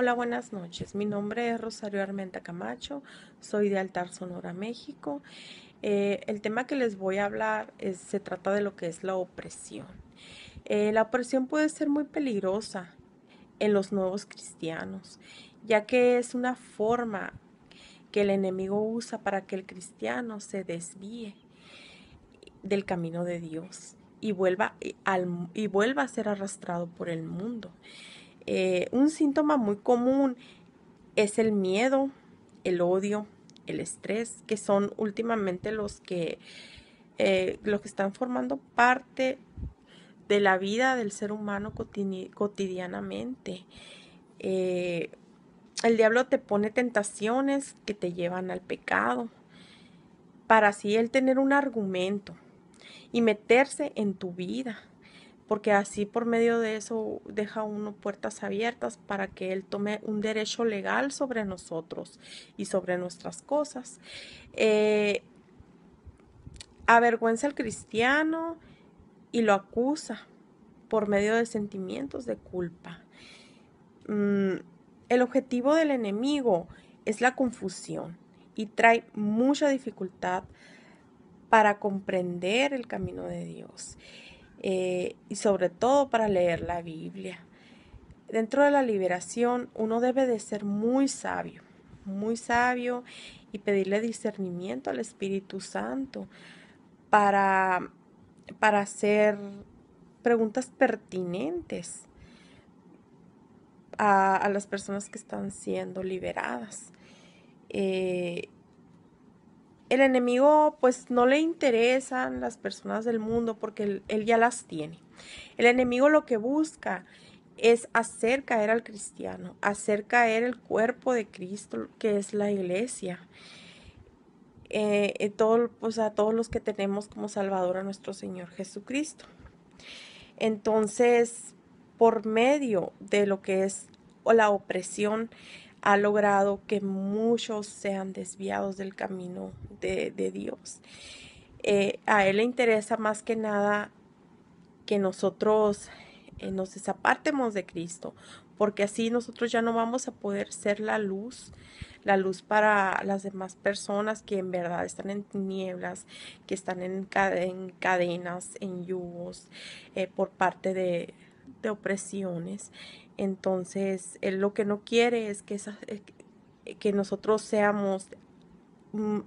Hola, buenas noches. Mi nombre es Rosario Armenta Camacho, soy de Altar Sonora, México. Eh, el tema que les voy a hablar es, se trata de lo que es la opresión. Eh, la opresión puede ser muy peligrosa en los nuevos cristianos, ya que es una forma que el enemigo usa para que el cristiano se desvíe del camino de Dios y vuelva, eh, y vuelva a ser arrastrado por el mundo. Eh, un síntoma muy común es el miedo, el odio, el estrés, que son últimamente los que, eh, los que están formando parte de la vida del ser humano cotidianamente. Eh, el diablo te pone tentaciones que te llevan al pecado, para así él tener un argumento y meterse en tu vida porque así por medio de eso deja uno puertas abiertas para que Él tome un derecho legal sobre nosotros y sobre nuestras cosas. Eh, avergüenza al cristiano y lo acusa por medio de sentimientos de culpa. Mm, el objetivo del enemigo es la confusión y trae mucha dificultad para comprender el camino de Dios. Eh, y sobre todo para leer la Biblia. Dentro de la liberación uno debe de ser muy sabio, muy sabio y pedirle discernimiento al Espíritu Santo para, para hacer preguntas pertinentes a, las personas que están siendo liberadas. Eh, el enemigo pues no le interesan las personas del mundo porque él, ya las tiene. El enemigo lo que busca es hacer caer al cristiano, hacer caer el cuerpo de Cristo que es la iglesia. Eh, eh, pues, a todos los que tenemos como Salvador a nuestro Señor Jesucristo. Entonces, por medio de lo que es o la opresión, ha logrado que muchos sean desviados del camino de, Dios. Eh, a Él le interesa más que nada que nosotros eh, nos desapartemos de Cristo, porque así nosotros ya no vamos a poder ser la luz, la luz para las demás personas que en verdad están en nieblas, que están en, cadenas, en yugos, eh, por parte de, de opresiones. Entonces, él lo que no quiere es que, que nosotros seamos mm,